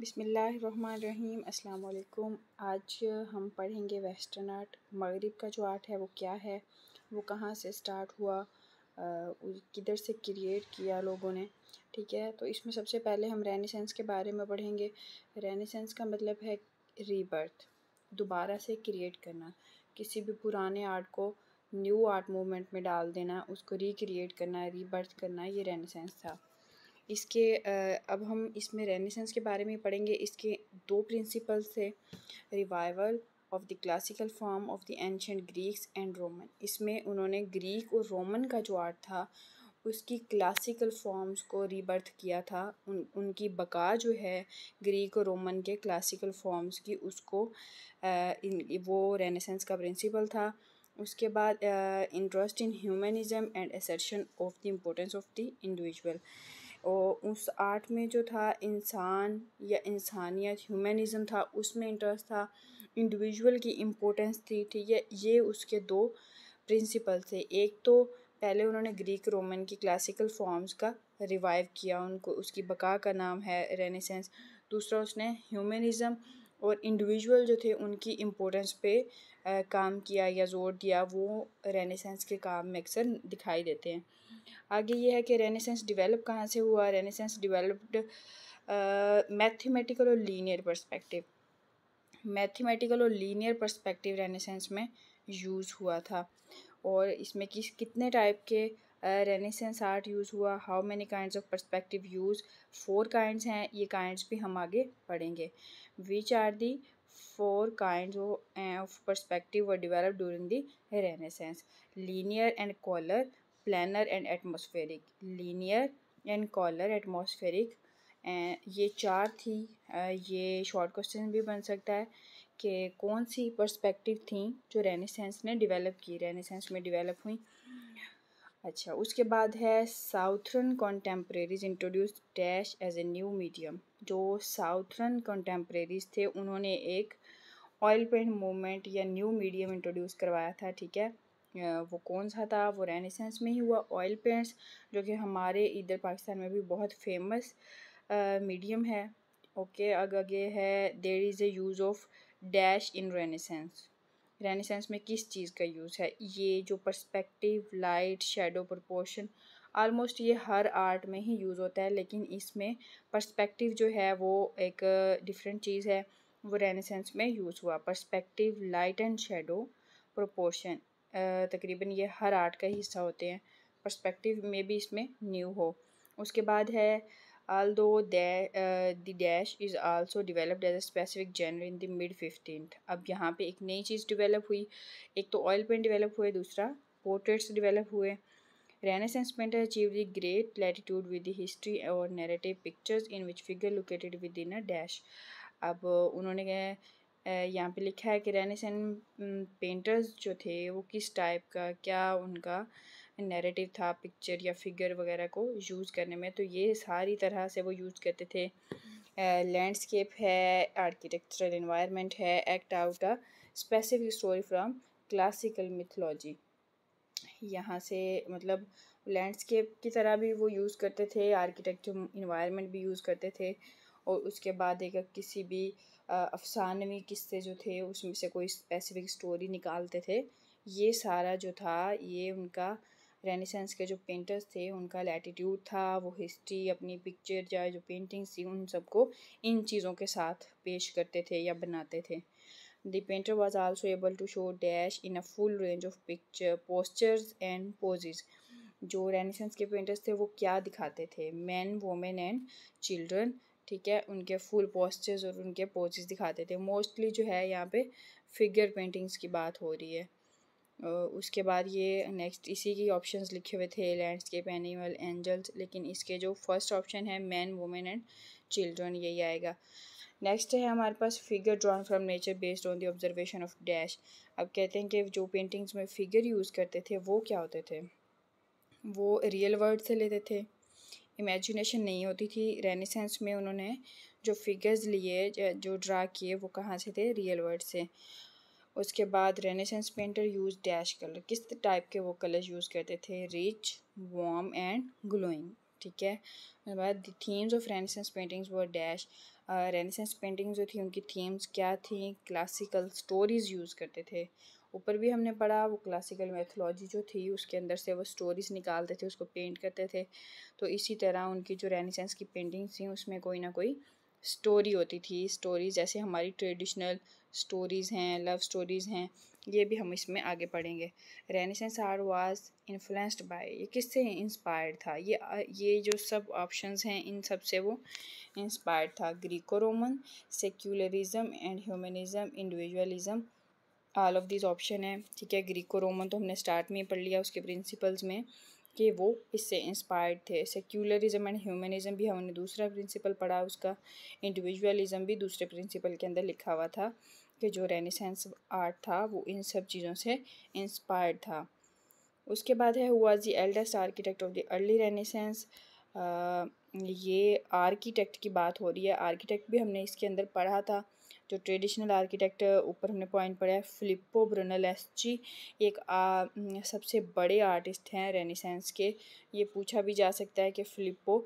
बिसमीम् अल्लाम आज हम पढ़ेंगे वेस्टर्न आर्ट मगरब का जो आर्ट है वो क्या है वो कहाँ से स्टार्ट हुआ किधर से क्रिएट किया लोगों ने ठीक है तो इसमें सबसे पहले हम रेनेसेंस के बारे में पढ़ेंगे रेनेसेंस का मतलब है रीबर्थ दोबारा से क्रिएट करना किसी भी पुराने आर्ट को न्यू आर्ट मूवमेंट में डाल देना उसको रिक्रिएट करना रीबर्थ करना ये रेनेसेंस था इसके अब हम इसमें रेनेसेंस के बारे में पढ़ेंगे इसके दो प्रिंसिपल्स थे revival of the classical form of the ancient Greeks and Roman इसमें उन्होंने ग्रीक और रोमन का जो आर्ट था उसकी क्लासिकल फॉर्म्स को रिबर्थ किया था उन उनकी बका जो है ग्रीक और रोमन के क्लासिकल फॉर्म्स की उसको आ, इन वो रेनेसेंस का प्रिंसिपल था उसके बाद interest in humanism and assertion of the importance of the individual और उस आर्ट में जो था इंसान या इंसानियत ह्यूमनिज़म था उसमें इंटरेस्ट था इंडिविजुअल की इम्पोर्टेंस थी ठीक है ये उसके दो प्रिंसिपल थे एक तो पहले उन्होंने ग्रीक रोमन की क्लासिकल फॉर्म्स का रिवाइव किया उनको उसकी बका का नाम है रेनेसेंस दूसरा उसने ह्यूमनिज़म और इंडिविजुअल जो थे उनकी इम्पोर्टेंस पे आ, काम किया या जोर दिया वो रेनेसेंस के काम में अक्सर दिखाई देते हैं आगे ये है कि रेनेसेंस डेवलप कहाँ से हुआ रेनेसेंस डेवलप्ड मैथमेटिकल और लीनियर पर्सपेक्टिव मैथमेटिकल और लीनियर पर्सपेक्टिव रेनेसेंस में यूज़ हुआ था और इसमें किस कितने टाइप के रेनेसेंस आर्ट यूज़ हुआ how many kind of perspective use four kind हैं ये काइंड भी हम आगे पढ़ेंगे which are the four kind of perspective were develop during the Renaissance linear and colour planar and atmospheric linear and colour atmospheric ये चार थी ये शॉर्ट क्वेश्चन भी बन सकता है कि कौन सी पर्सपेक्टिव थी जो रेनेसेंस ने डिवेलप की रेनेसेंस में डिवेलप हुई अच्छा उसके बाद है southern contemporaries introduce dash as a new medium जो साउथर्न कॉन्टेम्प्रेरीज थे उन्होंने एक ऑयल पेंट मूवमेंट या न्यू मीडियम इंट्रोड्यूस करवाया था ठीक है वो कौन सा था वो रेनेसेंस में ही हुआ ऑयल पेंट्स जो कि हमारे इधर पाकिस्तान में भी बहुत फेमस मीडियम है ओके okay, आगे है there is a use of dash in Renaissance Renaissance में किस चीज़ का यूज़ है ये जो perspective light shadow proportion almost ये हर आर्ट में ही यूज़ होता है लेकिन इसमें पर्सपेक्टिव जो है वो एक डिफरेंट चीज़ है वो रेनेसेंस में यूज़ हुआ perspective light and shadow proportion तकरीबन ये हर आर्ट का हिस्सा होते हैं पर्सपेक्टिव में भी इसमें न्यू हो उसके बाद है although the, uh, the dash is also developed as a specific genre in the mid 15th ab yahan pe ek nayi cheez develop hui ek to oil paint develop hue dusra portraits develop hue Renaissance painter achieved the great latitude with the history or narrative pictures in which figure located within a dash ab unhone उन्होंने यहाँ पे लिखा है कि रेनेसन painters जो थे वो किस टाइप का क्या उनका नैरेटिव था पिक्चर या फिगर वगैरह को यूज़ करने में तो ये सारी तरह से वो यूज़ करते थे लैंडस्केप है आर्किटेक्चरल इन्वायरमेंट है act out a specific story from classical mythology यहाँ से मतलब लैंडस्केप की तरह भी वो यूज़ करते थे आर्किटेक्चर इन्वायरमेंट भी यूज़ करते थे और उसके बाद एक किसी भी अफसानवी किस्से जो थे उसमें से कोई स्पेसिफिक स्टोरी निकालते थे ये सारा जो था ये उनका रेनेसेंस के जो पेंटर्स थे उनका लैटिट्यूड था वो हिस्ट्री अपनी पिक्चर या जो पेंटिंग्स थी उन सबको इन चीज़ों के साथ पेश करते थे या बनाते थे the painter was also able to show dash in a full range of picture postures and poses. जो रेनेसेंस के पेंटर्स थे वो क्या दिखाते थे मैन वोमेन एंड चिल्ड्रन ठीक है उनके फुल पोस्चर्स और उनके पोजेस दिखाते थे मोस्टली जो है यहाँ पे फिगर पेंटिंग्स की बात हो रही है उसके बाद ये नेक्स्ट इसी की ऑप्शन लिखे हुए थे लैंडस्केप एनिमल एंजल्स लेकिन इसके जो फर्स्ट ऑप्शन है मैन वुमेन एंड चिल्ड्रन यही आएगा नेक्स्ट है हमारे पास figure drawn from nature based on the observation of dash अब कहते हैं कि जो पेंटिंग्स में फिगर यूज़ करते थे वो क्या होते थे वो रियल वर्ड से लेते थे इमेजिनेशन नहीं होती थी रेनिसेंस में उन्होंने जो फिगर्स लिए जो ड्रा किए वो कहाँ से थे रियल वर्ड से उसके बाद Renaissance painter use dash colour किस टाइप के वो कलर्स यूज़ करते थे रिच वार्म एंड ग्लोइंग ठीक है उसके बाद थीम्स ऑफ रेनेसेंस पेंटिंग्स वो डैश रेनेसेंस पेंटिंग्स जो थी उनकी थीम्स क्या थी क्लासिकल स्टोरीज़ यूज़ करते थे ऊपर भी हमने पढ़ा वो क्लासिकल मैथोलॉजी जो थी उसके अंदर से वो स्टोरीज़ निकालते थे उसको पेंट करते थे तो इसी तरह उनकी जो रेनेसेंस की पेंटिंग्स थी उसमें कोई ना कोई स्टोरी होती थी स्टोरीज जैसे हमारी ट्रेडिशनल स्टोरीज़ हैं लव स्टोरीज़ हैं ये भी हम इसमें आगे पढ़ेंगे Renaissance art was influenced by ये किससे इंस्पायर्ड था ये ये जो सब ऑप्शंस हैं इन सब से वो इंस्पायर्ड था Greco Roman secularism and humanism individualism all of this option है ठीक है ग्रीको रोमन तो हमने स्टार्ट में ही पढ़ लिया उसके प्रिंसिपल्स में कि वो इससे इंस्पायर्ड थे सेक्युलरिज्म एंड ह्यूमनिज़म भी हमने दूसरा प्रिंसिपल पढ़ा उसका इंडिविजुअलिज्म भी दूसरे प्रिंसिपल के अंदर लिखा हुआ था कि जो रेनिसेंस आर्ट था वो इन सब चीज़ों से इंस्पायर्ड था उसके बाद है हुआ जी eldest architect of the early Renaissance ये आर्किटेक्ट की बात हो रही है आर्किटेक्ट भी हमने इसके अंदर पढ़ा था जो ट्रेडिशनल आर्किटेक्ट ऊपर हमने पॉइंट पढ़ा है फिलिप्पो जी एक आ, सबसे बड़े आर्टिस्ट हैं रेनिसेंस के ये पूछा भी जा सकता है कि फिलिप्पो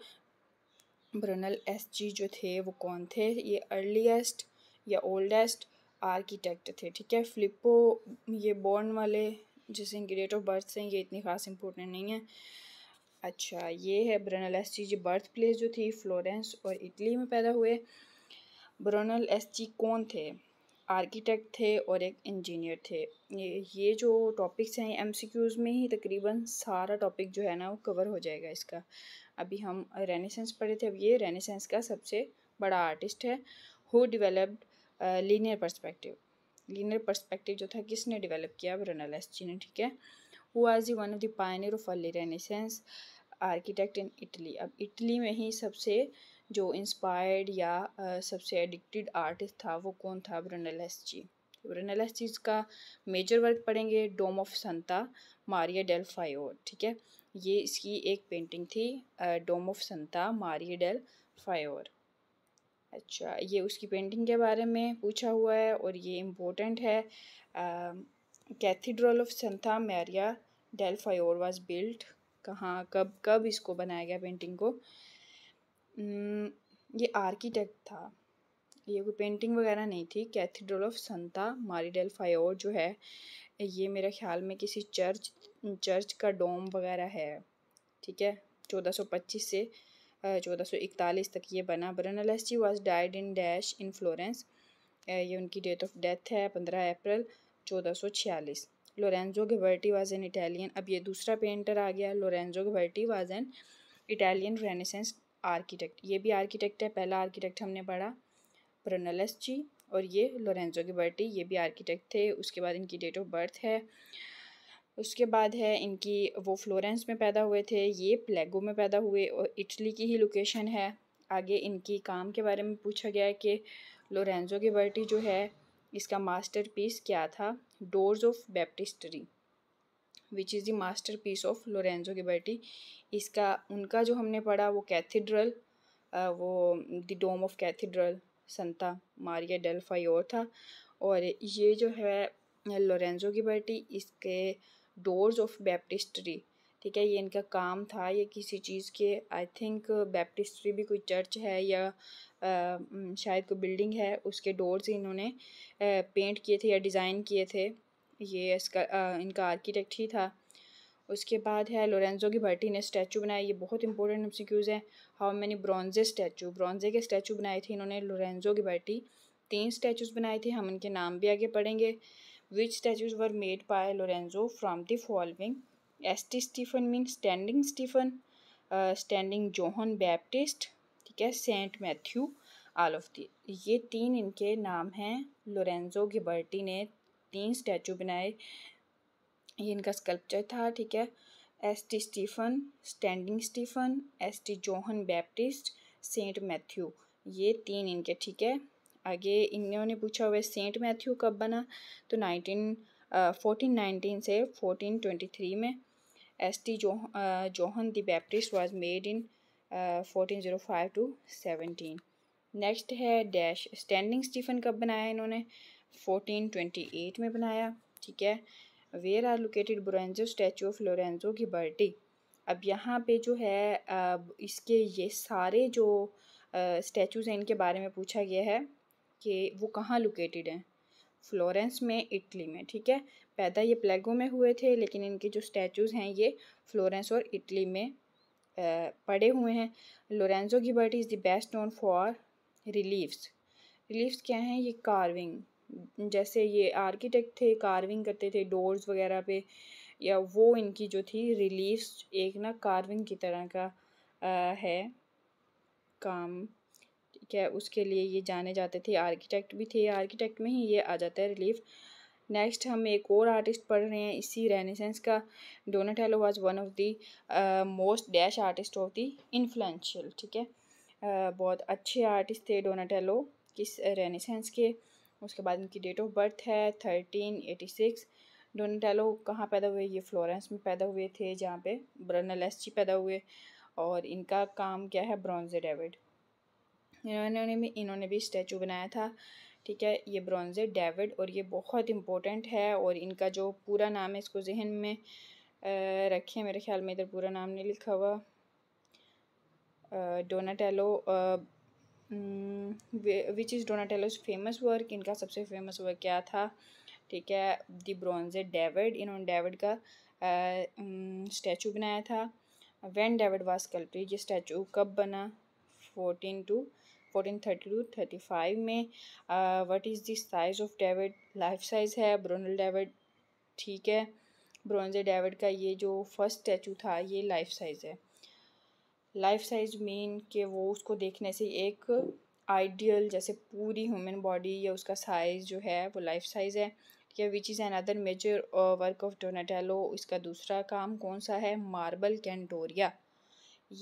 ब्रनल एस जी जो थे वो कौन थे ये अर्लीस्ट या ओल्डेस्ट आर्किटेक्ट थे ठीक है फिलिप्पो ये बॉर्न वाले जैसे इनकी डेट ऑफ बर्थ हैं ये इतनी खास इंपॉर्टेंट नहीं है अच्छा ये है Brunelleschi birth place जो थी फ्लोरेंस और इटली में पैदा हुए ब्रोनल एस जी कौन थे आर्किटेक्ट थे और एक इंजीनियर थे ये ये जो टॉपिक्स हैं एम में ही तकरीबन सारा टॉपिक जो है ना वो कवर हो जाएगा इसका अभी हम रेनेसेंस पढ़े थे अब ये रेनेसेंस का सबसे बड़ा आर्टिस्ट है who developed linear perspective linear perspective जो था किसने डिवेलप किया ब्रोनल एस जी ने ठीक है हु आज ही one of the pioneer of early Renaissance architect in Italy अब इटली में ही सबसे जो इंस्पायर्ड या आ, सबसे एडिक्टेड आर्टिस्ट था वो कौन था जी ब्रनलेस्ची जी का मेजर वर्क पढ़ेंगे dome of Santa Maria del Fiore ठीक है ये इसकी एक पेंटिंग थी dome of Santa Maria del Fiore अच्छा ये उसकी पेंटिंग के बारे में पूछा हुआ है और ये इम्पोर्टेंट है cathedral of Santa Maria del Fiore was built कहाँ कब कब इसको बनाया गया पेंटिंग को हम्म, ये आर्किटेक्ट था ये कोई पेंटिंग वगैरह नहीं थी कैथीड्रल ऑफ संता मारीडेल फायोर जो है ये मेरे ख्याल में किसी चर्च चर्च का डोम वगैरह है ठीक है 1425 से इकतालीस तक ये बना Brunelleschi was died in dash in Florence ये उनकी डेट ऑफ डेथ है 15 April 1446 Lorenzo Ghiberti was an Italian अब ये दूसरा पेंटर आ गया Lorenzo Ghiberti was an Italian Renaissance architect ये भी आर्किटेक्ट है पहला आर्किटेक्ट हमने पढ़ा प्रोनलस जी और ये लोरेंजो की बर्टी ये भी आर्किटेक्ट थे उसके बाद इनकी डेट ऑफ बर्थ है उसके बाद है इनकी वो फ्लोरेंस में पैदा हुए थे ये प्लेगो में पैदा हुए और इटली की ही लोकेशन है आगे इनकी काम के बारे में पूछा गया है कि लोरेंजो बर्टी जो है इसका मास्टरपीस क्या था doors of baptistery which is the masterpiece of Lorenzo Ghiberti इसका उनका जो हमने पढ़ा वो कैथीड्रल वो the dome of cathedral Santa Maria del Fiore था और ये जो है लोरेंजो गिबर्टी इसके डोर्स ऑफ बैप्टिस्ट्री ठीक है ये इनका काम था ये किसी चीज़ के आई थिंक बैप्टिस्ट्री भी कोई चर्च है या आ, शायद कोई बिल्डिंग है उसके डोर्स इन्होंने पेंट किए थे या डिज़ाइन किए थे ये इसका आ, इनका आर्किटेक्ट ही था उसके बाद है लोरेंजो की भर्टी ने स्टैचू बनाया ये बहुत इंपॉर्टेंट एमसीक्यूज़ है how many bronze statue bronze के स्टैचू बनाए थे इन्होंने लोरेंजो की भर्टी तीन स्टैचूज़ बनाए थे हम इनके नाम भी आगे पढ़ेंगे which statues were made by Lorenzo from the following S T Stephen mean standing Stephen standing John Baptist ठीक है Saint Matthew all of the ये तीन इनके नाम हैं लोरेंजो गिबर्टी ने तीन स्टैचू बनाए ये इनका स्कल्पचर था ठीक है S T Stephen standing Stephen S T John Baptist Saint Matthew ये तीन इनके ठीक है आगे इन्होंने पूछा हुआ सेंट मैथ्यू कब बना तो नाइनटीन फोर्टीन नाइनटीन से फोर्टीन ट्वेंटी थ्री में एस टी जो John the Baptist was made in fourteen zero five to seventeen next है डैश स्टैंडिंग स्टीफन कब बनाया इन्होंने 1428 में बनाया ठीक है where are located Lorenzo statue of Lorenzo Ghiberti अब यहाँ पे जो है इसके ये सारे जो स्टैचूज़ हैं इनके बारे में पूछा गया है कि वो कहाँ लोकेटेड हैं फ्लोरेंस में इटली में ठीक है पैदा ये प्लेगो में हुए थे लेकिन इनके जो स्टैचूज़ हैं ये फ्लोरेंस और इटली में पड़े हुए हैं Lorenzo Ghiberti is the best known for reliefs reliefs क्या हैं ये कार्विंग जैसे ये आर्किटेक्ट थे कार्विंग करते थे डोर्स वगैरह पे या वो इनकी जो थी रिलीफ एक ना कार्विंग की तरह का आ, है काम ठीक है उसके लिए ये जाने जाते थे आर्किटेक्ट भी थे आर्किटेक्ट में ही ये आ जाता है रिलीफ नेक्स्ट हम एक और आर्टिस्ट पढ़ रहे हैं इसी रेनेसेंस का Donatello was one of the most dash artist of the influential ठीक है uh, बहुत अच्छे आर्टिस्ट थे डोनाटेलो किस रेनेसेंस के उसके बाद इनकी डेट ऑफ बर्थ है थर्टीन एटी सिक्स टैलो कहाँ पैदा हुए ये फ्लोरेंस में पैदा हुए थे जहाँ पे ब्रनलेस्ची पैदा हुए और इनका काम क्या है ब्रॉन्जे डेविड इन्होंने भी इन्होंने भी स्टैचू बनाया था ठीक है ये ब्रॉन्जे डेविड और ये बहुत इंपॉर्टेंट है और इनका जो पूरा नाम है इसको जहन में रखे मेरे ख्याल में इधर पूरा नाम नहीं लिखा हुआ Donatello which is Donatello's famous work इनका सबसे फेमस वर्क क्या था ठीक है दी ब्रॉन्ज डेविड इन्होंने डेविड का स्टैचू mm, बनाया था वैन डेविड वास कल्प्री ये स्टैचू कब बना fourteen two fourteen thirty two thirty five में what is the size of David life size है ब्रोनल डेविड ठीक है ब्रॉन्जे डेविड का ये जो फर्स्ट स्टैचू था ये लाइफ साइज़ है लाइफ साइज मीन के वो उसको देखने से एक आइडियल जैसे पूरी ह्यूमन बॉडी या उसका साइज़ जो है वो लाइफ साइज़ है या which is another major work of Donatello इसका दूसरा काम कौन सा है मार्बल कैंटोरिया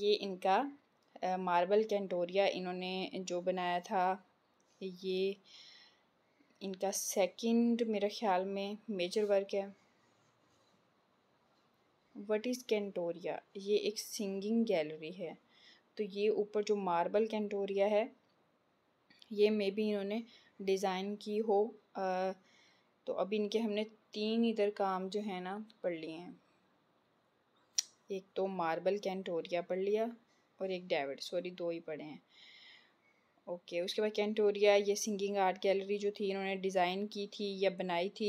ये इनका मार्बल uh, कैंटोरिया इन्होंने जो बनाया था ये इनका सेकंड मेरे ख्याल में मेजर वर्क है वट इज़ कैंटोरिया ये एक सिंगिंग गैलरी है तो ये ऊपर जो मार्बल कैंटोरिया है ये मे बी इन्होंने डिज़ाइन की हो आ, तो अभी इनके हमने तीन इधर काम जो है ना पढ़ लिए हैं एक तो मार्बल कैंटोरिया पढ़ लिया और एक डेविड सॉरी दो ही पढ़े हैं ओके उसके बाद कैंटोरिया ये सिंगिंग आर्ट गैलरी जो थी इन्होंने डिज़ाइन की थी या बनाई थी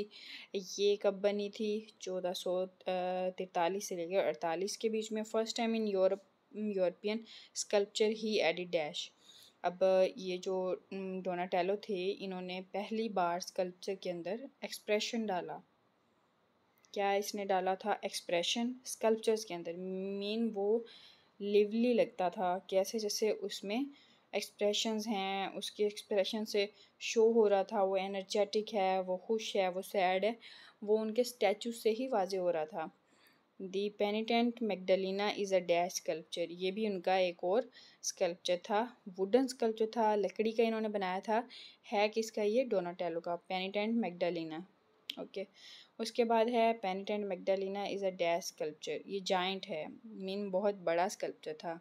ये कब बनी थी चौदह सौ तिरतालीस से लेकर अड़तालीस के बीच में first time in Europe European sculpture ही एडिड डैश अब ये जो डोनाटेलो mm, थे इन्होंने पहली बार स्कल्पचर के अंदर एक्सप्रेशन डाला क्या इसने डाला था एक्सप्रेशन स्कल्पचर्स के अंदर मेन वो लिवली लगता था कैसे जैसे उसमें एक्सप्रेशंस हैं उसके एक्सप्रेशन से शो हो रहा था वो एनर्जेटिक है वो खुश है वो सैड है वो उनके स्टैचू से ही वाजे हो रहा था the penitent Magdalene is a dash sculpture ये भी उनका एक और स्कल्पचर था वुडन स्कल्पचर था लकड़ी का इन्होंने बनाया था है किसका ये डोनाटेलो का पेनिटेंट मैगडलिना ओके उसके बाद है penitent Magdalene is a dash sculpture ये जॉइंट है मीन बहुत बड़ा स्कल्पचर था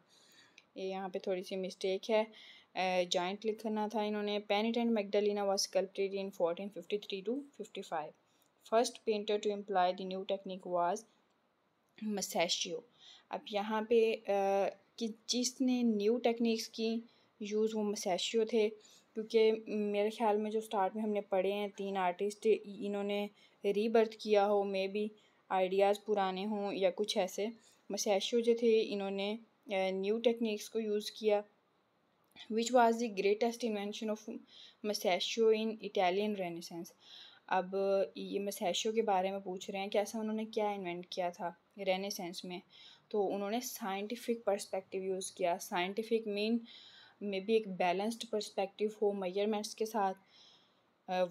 ये यहाँ पे थोड़ी सी मिस्टेक है जॉइंट लिखना था इन्होंने penitent Magdalene was sculpted in fourteen fifty three to fifty five first painter to employ the new technique was Masaccio अब यहाँ पे कि जिसने न्यू टेक्निक्स की यूज़ वो मसैशियो थे क्योंकि मेरे ख्याल में जो स्टार्ट में हमने पढ़े हैं तीन आर्टिस्ट इन्होंने रीबर्थ किया हो मे बी आइडियाज़ पुराने हों या कुछ ऐसे मसैशियो जो थे इन्होंने न्यू टेक्निक्स को यूज़ किया which was the greatest invention of Masaccio in Italian Renaissance अब ये मसैशो के बारे में पूछ रहे हैं कि ऐसा उन्होंने क्या इन्वेंट किया था रेनेसेंस में तो उन्होंने साइंटिफिक पर्सपेक्टिव यूज़ किया साइंटिफिक मीन मे बी एक बैलेंस्ड पर्सपेक्टिव हो मेजरमेंट्स के साथ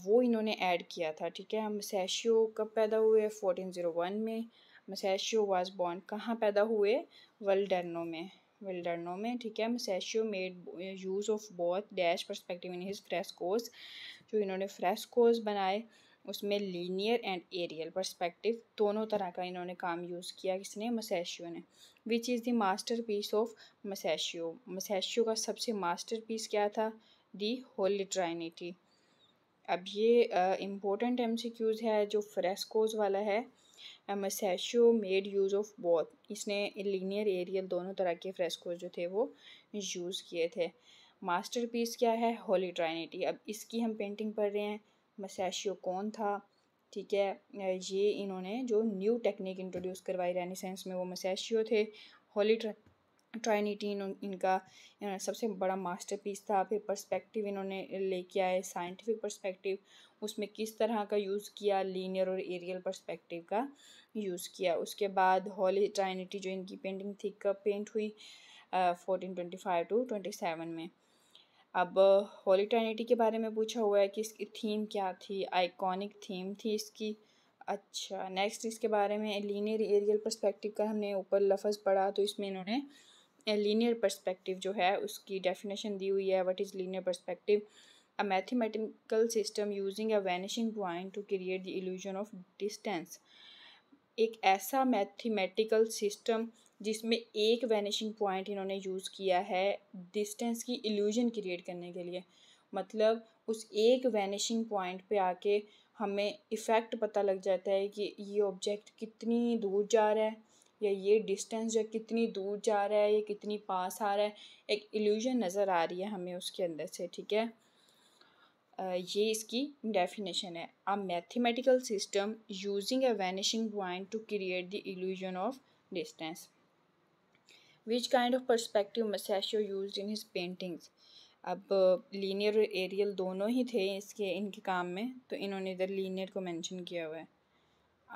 वो इन्होंने ऐड किया था ठीक है मसैशियो कब पैदा हुए फोर्टीन ज़ीरो वन में मसैशियो वाज बॉर्न कहाँ पैदा हुए वल्डर्नो में विल्डर्नो में ठीक है Masaccio made use of both dash perspective in his frescoes जो इन्होंने फ्रेसकोज बनाए उसमें लीनियर एंड एरियल परस्पेक्टिव दोनों तरह का इन्होंने काम यूज़ किया किसने मसैशियो ने which is the masterpiece of Masaccio Masaccio का सबसे मास्टर पीस क्या था दी होली ट्राइनिटी अब ये इम्पोर्टेंट एम सी क्यूज़ है जो फ्रेस्कोज वाला है Masaccio made use of both इसने लीनियर एरियल दोनों तरह के फ्रेस्कोज जो थे वो यूज़ किए थे मास्टरपीस क्या है होली ट्राइनिटी अब इसकी हम पेंटिंग पढ़ रहे हैं मसैशियो कौन था ठीक है ये इन्होंने जो न्यू टेक्निक इंट्रोड्यूस करवाई रेनिसेंस में वो मसैशियो थे होली एटीन इनका सबसे बड़ा मास्टरपीस था फिर पर्सपेक्टिव इन्होंने लेके आए साइंटिफिक पर्सपेक्टिव उसमें किस तरह का यूज़ किया लीनियर और एरियल पर्सपेक्टिव का यूज़ किया उसके बाद हॉली ट्राइनिटी जो इनकी पेंटिंग थी कब पेंट हुई fourteen twenty five to twenty seven में अब हॉली ट्राइनिटी के बारे में पूछा हुआ है कि इसकी थीम क्या थी आइकॉनिक थीम थी इसकी अच्छा नेक्स्ट इसके बारे में लीनियर एरियल पर्सपेक्टिव का हमने ऊपर लफज पढ़ा तो इसमें इन्होंने लीनियर परस्पेक्टिव जो है उसकी डेफिनेशन दी हुई है what is linear perspective a mathematical system using a vanishing point to create the illusion of distance एक ऐसा मैथमेटिकल सिस्टम जिसमें एक वैनिशिंग पॉइंट इन्होंने यूज़ किया है डिस्टेंस की इल्यूजन क्रिएट करने के लिए मतलब उस एक वैनिशिंग पॉइंट पे आके हमें इफ़ेक्ट पता लग जाता है कि ये ऑब्जेक्ट कितनी दूर जा रहा है या ये डिस्टेंस जो कितनी दूर जा रहा है या कितनी पास आ रहा है एक इल्यूजन नज़र आ रही है हमें उसके अंदर से ठीक है ये इसकी डेफिनेशन है a mathematical system using a vanishing point to create the illusion of distance which kind of perspective Masaccio use in his paintings अब लीनियर और एरियल दोनों ही थे इसके इनके काम में तो इन्होंने इधर लीनियर को मेंशन किया हुआ है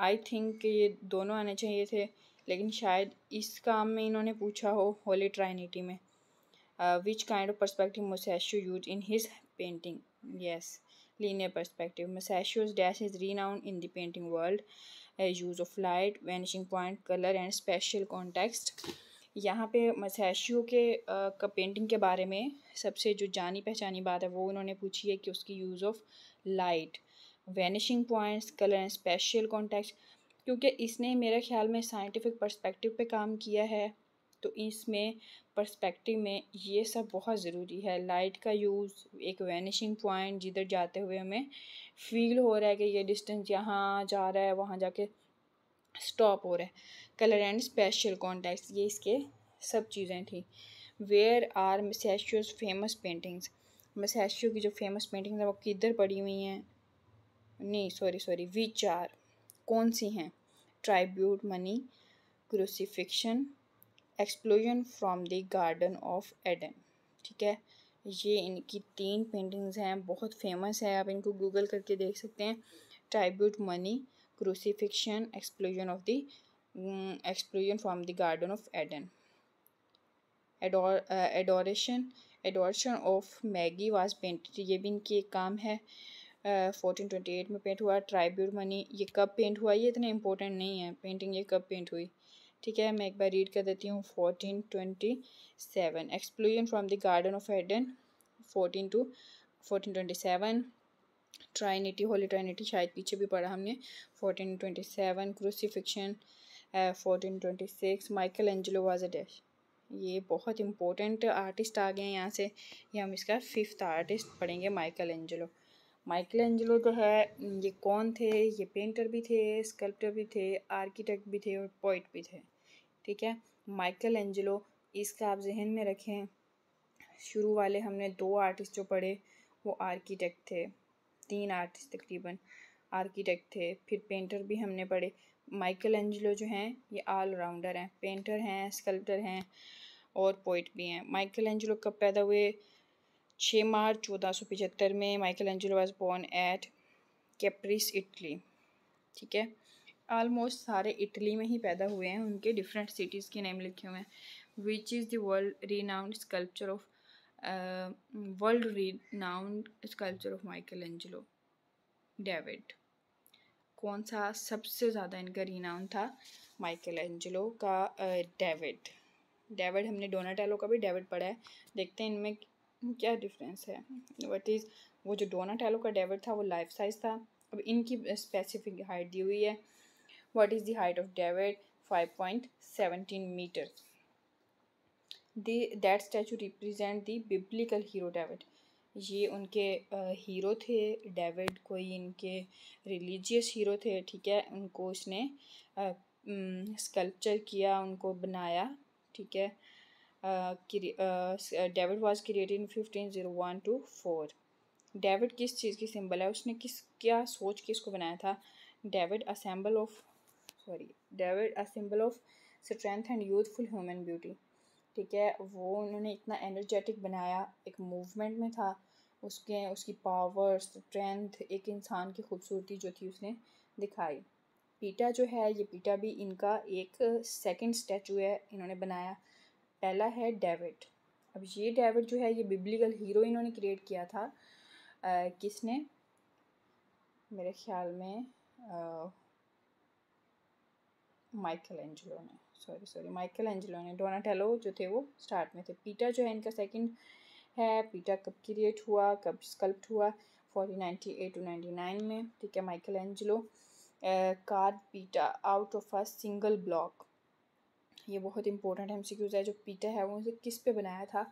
आई थिंक ये दोनों आने चाहिए थे लेकिन शायद इस काम में इन्होंने पूछा हो होली ट्राइनिटी में which kind of perspective Masaccio use in his painting yes linear perspective Masaccio dash is renowned in in painting world use of light vanishing point colour and spatial context यहाँ पे मसैशियो के का painting के बारे में सबसे जो जानी पहचानी बात है वो उन्होंने पूछी है कि उसकी use of light vanishing points colour and spatial context क्योंकि इसने मेरे ख्याल में साइंटिफिक पर्सपेक्टिव पे काम किया है तो इसमें पर्सपेक्टिव में ये सब बहुत ज़रूरी है लाइट का यूज़ एक वैनिशिंग पॉइंट जिधर जाते हुए हमें फील हो रहा है कि ये डिस्टेंस यहाँ जा रहा है वहाँ जाके स्टॉप हो रहा है कलर एंड स्पेशल कॉन्टेक्ट ये इसके सब चीज़ें थी where are Masaccio's famous paintings Masaccio की जो फेमस पेंटिंग्स हैं वो किधर पड़ी हुई हैं नहीं सॉरी सॉरी विच आर कौन सी हैं tribute money crucifixion expulsion from the garden of Eden ठीक है ये इनकी तीन पेंटिंग्स हैं बहुत फेमस है आप इनको गूगल करके देख सकते हैं tribute money crucifixion expulsion of the expulsion from the garden of Eden adoration adoration of Magi was painted ये भी इनकी एक काम है 1428 ट्वेंटी एट में पेंट हुआ ट्राइब्यूट मनी ये कब पेंट हुआ ये इतना इम्पोर्टेंट नहीं है पेंटिंग ये कब पेंट हुई ठीक है मैं एक बार रीड कर देती हूँ fourteen twenty seven expulsion from the garden of Eden fourteen two fourteen twenty seven trinity Holy Trinity शायद पीछे भी पढ़ा हमने fourteen twenty seven crucifixion fourteen twenty six Michelangelo was a dash ये बहुत इंपॉर्टेंट आर्टिस्ट आ गए हैं यहाँ से ये हम इसका फिफ्थ आर्टिस्ट पढ़ेंगे माइकल एंजलो माइकल एंजलो तो है ये कौन थे ये पेंटर भी थे स्कल्प्टर भी थे आर्किटेक्ट भी थे और पोइट भी थे ठीक है माइकल एंजलो इसका आप जहन में रखें शुरू वाले हमने दो आर्टिस्ट जो पढ़े वो आर्किटेक्ट थे तीन आर्टिस्ट तकरीबन आर्किटेक्ट थे फिर पेंटर भी हमने पढ़े माइकल एंजलो जो हैं ये ऑल राउंडर हैं पेंटर हैं स्कल्प्टर हैं और पोइट भी हैं माइकल एंजलो कब पैदा हुए छः मार्च चौदह सौ में Michelangelo was born at Caprese Italy ठीक है आलमोस्ट सारे इटली में ही पैदा हुए हैं उनके डिफरेंट सिटीज़ के नेम लिखे हुए हैं which is world world renowned sculpture of world renowned sculpture of Michelangelo David कौन सा सबसे ज़्यादा इनका रीनाउंड था माइकल एंजलो का डेविड uh, डेविड हमने डोनाटेलो का भी डेविड पढ़ा है देखते हैं इनमें क्या डिफरेंस है वट इज़ वो जो डोना टैलो का डेविड था वो लाइफ साइज़ था अब इनकी स्पेसिफिक हाइट दी हुई है what is the height of David five point seventeen metre that statue represent the biblical hero David ये उनके हीरो थे डेविड कोई इनके रिलीजियस हीरो थे ठीक है उनको इसने स्कल्पचर किया उनको बनाया ठीक है David was created in fifteen zero one to four David किस चीज़ की सिंबल है उसने किस क्या सोच के इसको बनाया था David a symbol of sorry David a symbol of strength and youthful human beauty ठीक है वो उन्होंने इतना एनर्जेटिक बनाया एक मूवमेंट में था उसके उसकी पावर स्ट्रेंथ एक इंसान की खूबसूरती जो थी उसने दिखाई पीटा जो है ये पीटा भी इनका एक सेकंड स्टैचू है इन्होंने बनाया पहला है डेविड अब ये डेविड जो है ये बिब्लिकल हीरो इन्होंने क्रिएट किया था आ, किसने मेरे ख्याल में माइकल एंजलो ने सॉरी सॉरी माइकल एंजलो ने डोनाटेलो जो थे वो स्टार्ट में थे पीटा जो है इनका सेकंड है पीटा कब क्रिएट हुआ कब स्कल्प्ट हुआ forty ninety eight to ninety nine में ठीक है Michelangelo carved Pieta out of a single block ये बहुत इंपॉर्टेंट एम है जो पीटर है वो उसे किस पे बनाया था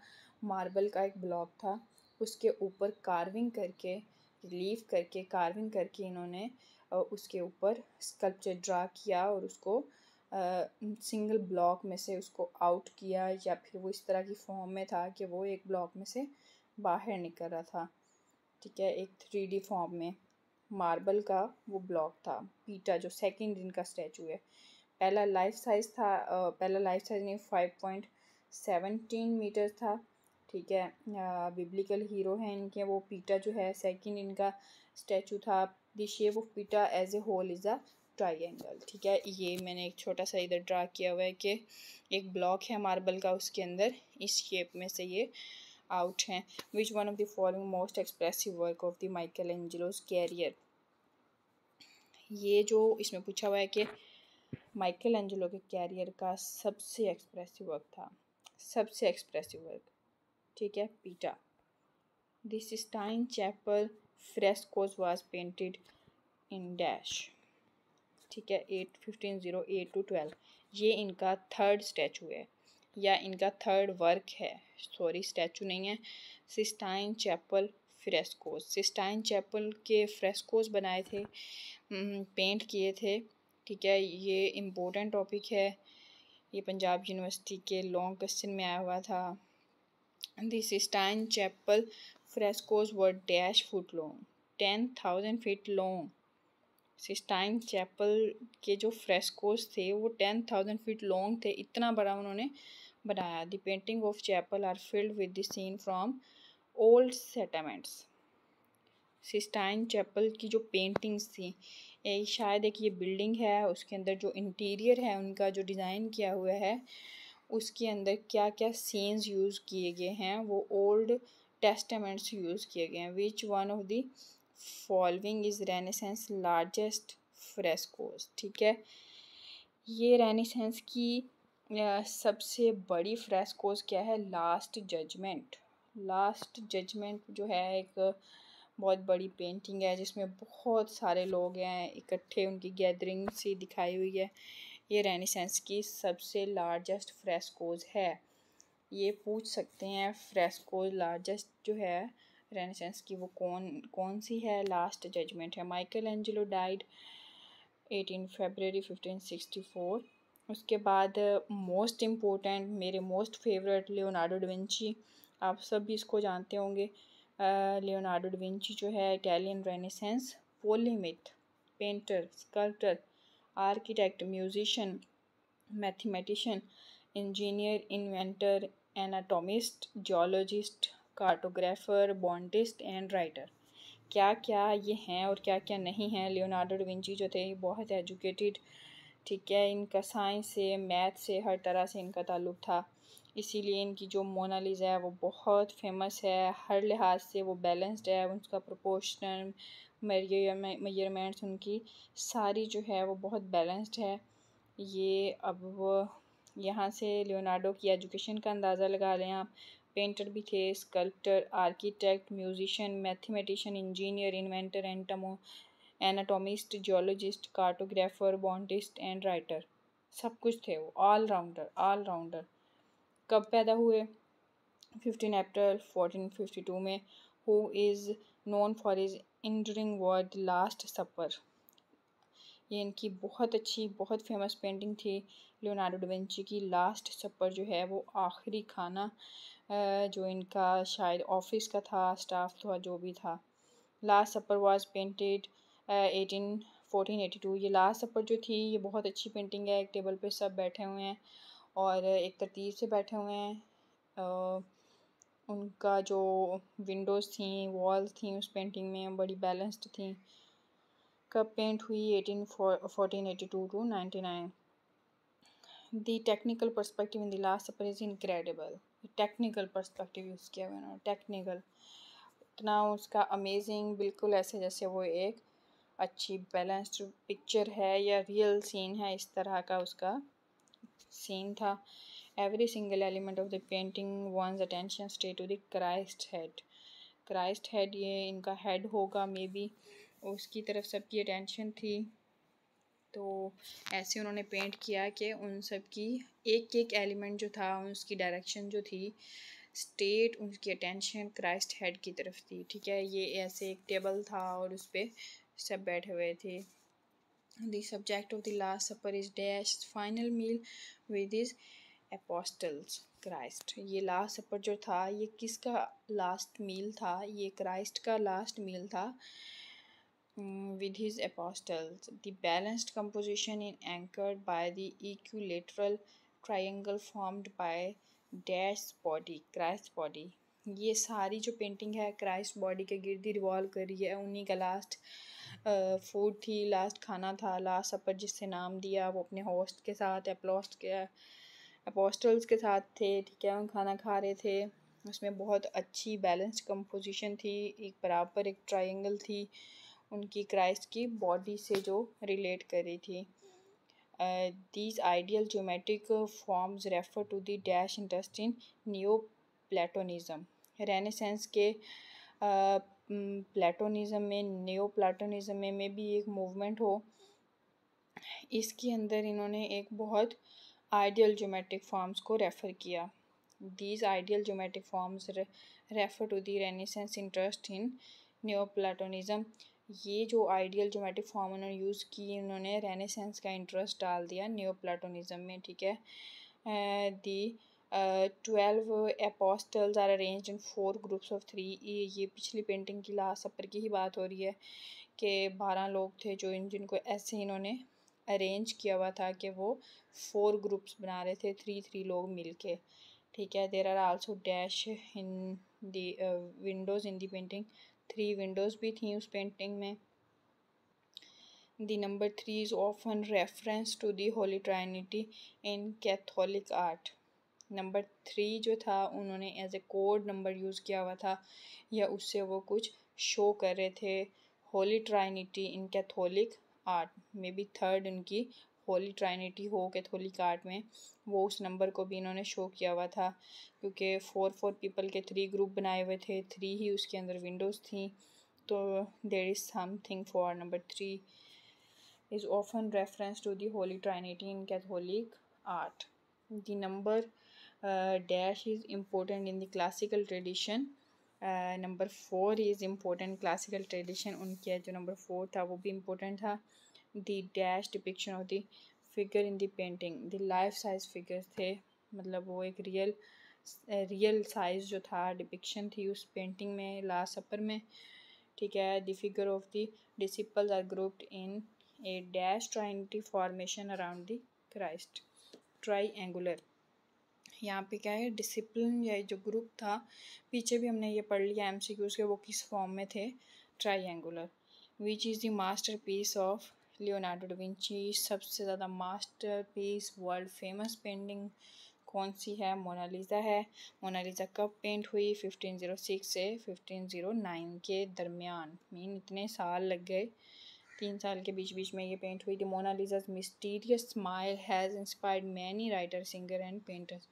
मार्बल का एक ब्लॉक था उसके ऊपर कार्विंग करके रिलीफ करके कार्विंग करके इन्होंने उसके ऊपर स्कल्पचर ड्रा किया और उसको सिंगल ब्लॉक में से उसको आउट किया या फिर वो इस तरह की फॉर्म में था कि वो एक ब्लॉक में से बाहर निकल रहा था ठीक है एक थ्री डी फॉर्म में मार्बल का वो ब्लॉक था पीटा जो सेकंड इनका स्टैचू है पहला लाइफ साइज था पहला लाइफ साइज नहीं फाइव पॉइंट सेवनटीन मीटर था ठीक है बिब्लिकल हीरो हैं इनके वो पीटा जो है सेकंड इनका स्टैचू था the shape of Pieta as a whole is a triangle ठीक है ये मैंने एक छोटा सा इधर ड्रा किया हुआ है कि एक ब्लॉक है मार्बल का उसके अंदर इस शेप में से ये आउट हैं which one of the following most expressive work of the Michelangelo's career ये जो इसमें पूछा हुआ है कि माइकल एंजलो के कैरियर का सबसे एक्सप्रेसिव वर्क था सबसे एक्सप्रेसिव वर्क ठीक है Pieta Sistine Chapel frescoes was painted in dash ठीक है at fifteen zero eight to twelve ये इनका थर्ड स्टैचू है या इनका थर्ड वर्क है सॉरी स्टैचू नहीं है Sistine Chapel frescoes Sistine Chapel के फ्रेस्कोज बनाए थे पेंट किए थे ठीक है ये इम्पोर्टेंट टॉपिक है ये पंजाब यूनिवर्सिटी के लॉन्ग क्वेश्चन में आया हुआ था Sistine Chapel frescoes were dash foot long ten thousand feet long Sistine Chapel के जो फ्रेस्कोज थे वो टेन थाउजेंड फिट लॉन्ग थे इतना बड़ा उन्होंने बनाया the painting of chapel are filled with the scene from Old Testaments Sistine Chapel की जो पेंटिंग्स थी एक शायद एक ये बिल्डिंग है उसके अंदर जो इंटीरियर है उनका जो डिज़ाइन किया हुआ है उसके अंदर क्या क्या सीन्स यूज़ किए गए हैं वो ओल्ड टेस्टामेंट्स यूज़ किए गए हैं which one of the following is Renaissance largest frescoes ठीक है ये रेनेसेंस की सबसे बड़ी फ्रेस्कोज क्या है लास्ट जजमेंट लास्ट जजमेंट जो है एक बहुत बड़ी पेंटिंग है जिसमें बहुत सारे लोग हैं इकट्ठे उनकी गैदरिंग सी दिखाई हुई है ये रेनिसेंस की सबसे लार्जेस्ट फ्रेस्कोज है ये पूछ सकते हैं फ्रेस्कोज लार्जेस्ट जो है रेनिसेंस की वो कौन कौन सी है लास्ट जजमेंट है माइकल एंजलो डाइड 18 फरवरी 1564 उसके बाद मोस्ट इम्पोर्टेंट मेरे मोस्ट फेवरेट लियोनार्डो डविंची आप सब भी इसको जानते होंगे लियोनार्डो डिविंची जो है Italian Renaissance polymath painter sculptor architect musician mathematician engineer inventor anatomist geologist cartographer botanist and writer क्या क्या ये हैं और क्या क्या नहीं हैं लियोनार्डो डिविंची जो थे बहुत एजुकेटेड ठीक है इनका साइंस से मैथ से हर तरह से इनका ताल्लुक था इसीलिए इनकी जो मोनालिज है वो बहुत फेमस है हर लिहाज से वो बैलेंस्ड है उनका प्रोपोर्शन मेजरमेंट्स उनकी सारी जो है वो बहुत बैलेंस्ड है ये अब वो यहाँ से लियोनार्डो की एजुकेशन का अंदाज़ा लगा लें आप पेंटर भी थे sculptor architect musician mathematician engineer inventor एंटमो anatomist geologist cartographer botanist and writer सब कुछ थे वो ऑल राउंडर ऑल राउंडर कब पैदा हुए fifteen April fourteen fifty two में who is known for his enduring work Last Supper ये इनकी बहुत अच्छी बहुत फेमस पेंटिंग थी लियोनार्डो डोवेंची की लास्ट सफ़र जो है वो आखिरी खाना जो इनका शायद ऑफिस का था स्टाफ था जो भी था Last Supper was painted eighteen fourteen eighty two ये लास्ट सफ़र जो थी ये बहुत अच्छी पेंटिंग है एक टेबल पे सब बैठे हुए हैं और एक तरतीब से बैठे हुए हैं उनका जो विंडोज़ थी वॉल थी उस पेंटिंग में बड़ी बैलेंस्ड थी कब पेंट हुई eighteen fourteen eighty two to ninety nine the technical perspective in the Last Supper is incredible technical perspective use किया हुआ उन्होंने टेक्निकल इतना उसका अमेजिंग बिल्कुल ऐसे जैसे वो एक अच्छी बैलेंस्ड पिक्चर है या रियल सीन है इस तरह का उसका सीन था every single element of the painting once attention stay to the Christ head Christ head ये इनका हेड होगा मे बी उसकी तरफ सबकी अटेंशन थी तो ऐसे उन्होंने पेंट किया कि उन सब की एक एक एलिमेंट जो था उसकी डायरेक्शन जो थी स्टेट उनकी अटेंशन क्राइस्ट हेड की तरफ थी ठीक है ये ऐसे एक टेबल था और उस पर सब बैठे हुए थे the subject of the last supper is dash final meal with his apostles Christ ये लास्ट सपर जो था ये किसका last meal tha ye christ ka last meal tha with his apostles the balanced composition in anchored by the equilateral triangle formed by dash body christ body ये सारी जो painting है Christ body के गिरदी revolve कर रही है उन्हीं का लास्ट फूड थी लास्ट खाना था लास्ट सपर जिससे नाम दिया वो अपने होस्ट के साथ एप्लॉस्ट के अपोस्टल्स के साथ थे ठीक है हम खाना खा रहे थे उसमें बहुत अच्छी बैलेंस्ड कंपोजिशन थी एक बराबर एक ट्रायंगल थी उनकी क्राइस्ट की बॉडी से जो रिलेट कर रही थी these ideal geometric forms refer to the dash interest in neo Platonism Renaissance के uh, प्लेटोनिज्म में न्यो प्लेटोनिज्म में, में भी एक मूवमेंट हो इसके अंदर इन्होंने एक बहुत आइडियल जोमेट्रिक फॉर्म्स को रेफ़र किया these ideal geometric forms refer to the Renaissance interest in neo Platonism ये जो आइडियल जोमेट्रिक फॉर्म उन्होंने यूज़ की इन्होंने रेनेसेंस का इंटरेस्ट डाल दिया प्लेटोनिज्म में ठीक है the twelve 12 are are in four groups of three ये, ये पिछली पेंटिंग की लास्ट सफर की ही बात हो रही है कि बारह लोग थे जो इन जिनको ऐसे इन्होंने अरेंज किया हुआ था कि वो फोर ग्रुप्स बना रहे थे थ्री थ्री लोग मिल के ठीक है there are also dash in the windows in the painting three windows भी थी उस पेंटिंग में the number three is often reference to the Holy Trinity in Catholic art number three जो था उन्होंने as a code number use किया हुआ था या उससे वो कुछ शो कर रहे थे Holy Trinity in Catholic art may be third उनकी होली ट्राइनिटी हो कैथोलिक आर्ट में वो उस नंबर को भी इन्होंने शो किया हुआ था क्योंकि फोर फोर पीपल के थ्री ग्रुप बनाए हुए थे थ्री ही उसके अंदर विंडोज़ थी तो there is something for number three is often reference to the Holy Trinity in Catholic art the number dash uh, dash is important in the classical tradition number four is important classical tradition उनके जो number four था वो भी important था the dash depiction of the figure in painting painting life size figure थे मतलब वो एक रियल रियल साइज जो था डिपिक्शन थी उस पेंटिंग में लास्ट अपर में ठीक है the figure of the disciples are grouped in a dash trinity formation around the Christ triangular यहाँ पे क्या है डिसिप्लिन या जो ग्रुप था पीछे भी हमने ये पढ़ लिया एम सी क्यूज़ के वो किस फॉर्म में थे triangular which is the masterpiece of Leonardo da Vinci सबसे ज़्यादा masterpiece world famous painting कौन सी है मोनालिज़ा है मोनालिज़ा कब पेंट हुई फिफ्टीन जीरो सिक्स से फिफ्टीन जीरो नाइन के दरमियान मीन इतने साल लग गए तीन साल के बीच बीच में ये पेंट हुई थी Mona Lisa's mysterious smile has inspired many writer singer and painters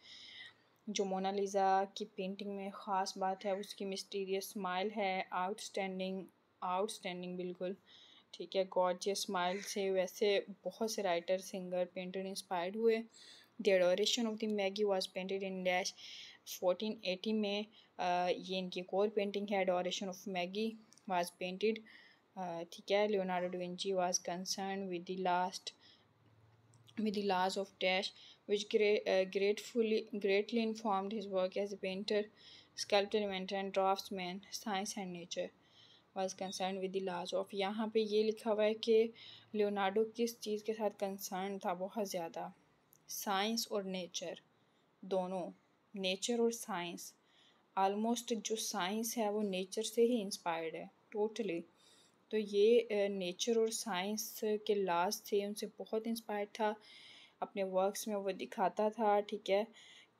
जो मोनालिजा की पेंटिंग में ख़ास बात है उसकी मिस्टीरियस स्माइल है आउटस्टैंडिंग आउटस्टैंडिंग बिल्कुल ठीक है गॉर्जियस स्माइल से वैसे बहुत से राइटर सिंगर पेंटर इंस्पायर्ड हुए the adoration of the Magi was painted in dash fourteen eighty में आ, ये इनकी कोर पेंटिंग है adoration of Magi was painted ठीक है Leonardo da Vinci was concerned with the last with the last of dash which gratefully greatly informed his work as a painter sculptor inventor and draft man science and nature was concerned with the last of यहाँ पे ये लिखा हुआ है कि Leonardo किस चीज़ के साथ कंसर्न था बहुत ज़्यादा साइंस और नेचर दोनों नेचर और साइंस आलमोस्ट जो साइंस है वो नेचर से ही इंस्पायर्ड है टोटली totally. तो ये नेचर और साइंस के लाज थे उनसे बहुत इंस्पायर था अपने वर्क्स में वो दिखाता था ठीक है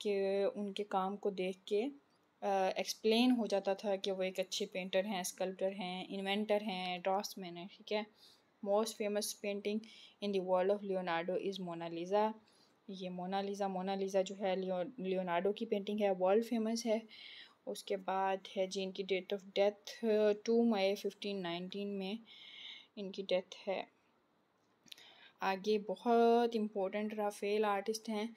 कि उनके काम को देख के एक्सप्लेन हो जाता था कि वो एक अच्छे पेंटर हैं स्कल्प्टर हैं इन्वेंटर हैं ड्राफ्ट्समैन हैं ठीक है most famous painting in the world of Leonardo is Mona Lisa ये मोनालिज़ा मोनालिज़ा जो है लियो लियोनार्डो की पेंटिंग है वर्ल्ड फेमस है उसके बाद है जी इनकी date of death two May fifteen nineteen में इनकी डेथ है आगे बहुत इम्पोर्टेंट राफेल आर्टिस्ट हैं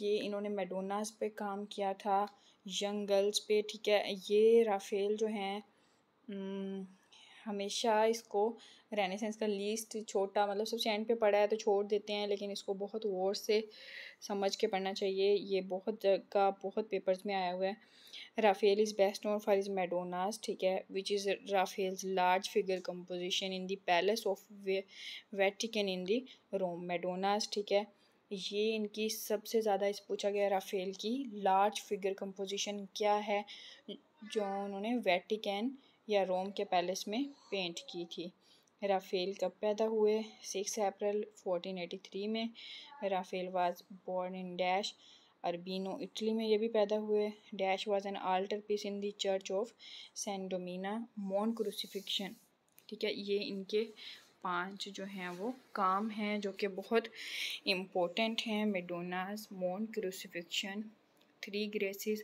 ये इन्होंने मेडोनास पे काम किया था यंग गर्ल्स पे ठीक है ये राफेल जो हैं हम्म, हमेशा इसको रेनेसेंस का लीस्ट छोटा मतलब सबसे एंड पे पढ़ा है तो छोड़ देते हैं लेकिन इसको बहुत गौर से समझ के पढ़ना चाहिए ये बहुत जगह बहुत पेपर्स में आया हुआ है Raphael is best known for his Madonnas ठीक है which is Raphael's large figure composition in the palace of Vatican in the Rome Madonnas ठीक है ये इनकी सबसे ज़्यादा इस पूछा गया राफेल की लार्ज फिगर कंपोजिशन क्या है जो उन्होंने वेटिकन या रोम के पैलेस में पेंट की थी राफेल कब पैदा हुए सिक्स अप्रैल 1483 में Raphael was born in dash Urbino Italy में ये भी पैदा हुए dash was an altarpiece in the church of San Domenico Domenico Mond Crucifixion ठीक है ये इनके पांच जो हैं वो काम हैं जो कि बहुत इम्पोर्टेंट हैं Madonnas Mond Crucifixion three Graces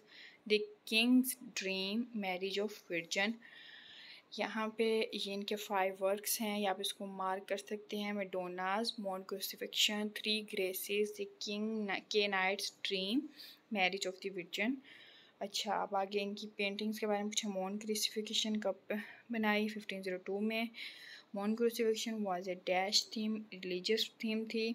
the king's dream marriage of virgin यहाँ पे ये इनके फाइव वर्क्स हैं या आप इसको मार्क कर सकते हैं Madonnas Mond Crucifixion three Graces the king के knight's dream marriage of the vision अच्छा अब आगे इनकी पेंटिंग्स के बारे में पूछा मॉन क्रूसिफिकेशन कब बनाई 1502 में Mond Crucifixion was a dash theme religious theme थी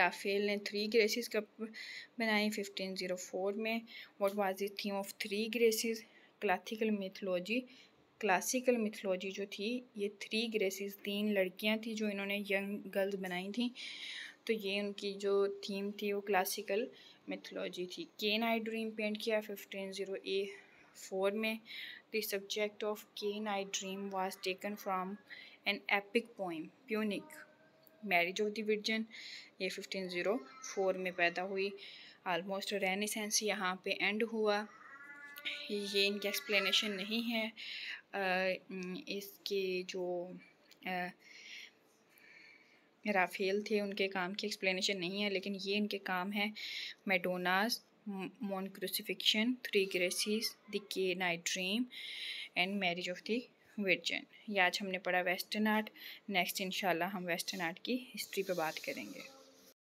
राफेल ने थ्री ग्रेसेस कब बनाई 1504 में what was the theme of three Graces classical mythology classical mythology जो थी ये थ्री ग्रेसिस तीन लड़कियां थी जो इन्होंने यंग गर्ल्स बनाई थी तो ये उनकी जो थीम थी वो क्लासिकल मिथोलॉजी थी केन आई ड्रीम पेंट किया फिफ्टीन ज़ीरो ए फोर में the subject of can I dream was taken from an epic poem Punic marriage of the ये फिफ्टीन ज़ीरो फोर में पैदा हुई आलमोस्ट रेनिसेंस यहाँ पे एंड हुआ ये इनकी एक्सप्लेनेशन नहीं है इसके जो राफेल थे उनके काम की एक्सप्लेनेशन नहीं है लेकिन ये इनके काम है Madonnas Mond Crucifixion three Graces the के knight dream and marriage of the virgin ये आज हमने पढ़ा वेस्टर्न आर्ट नेक्स्ट इंशाल्लाह हम वेस्टर्न आर्ट की हिस्ट्री पे बात करेंगे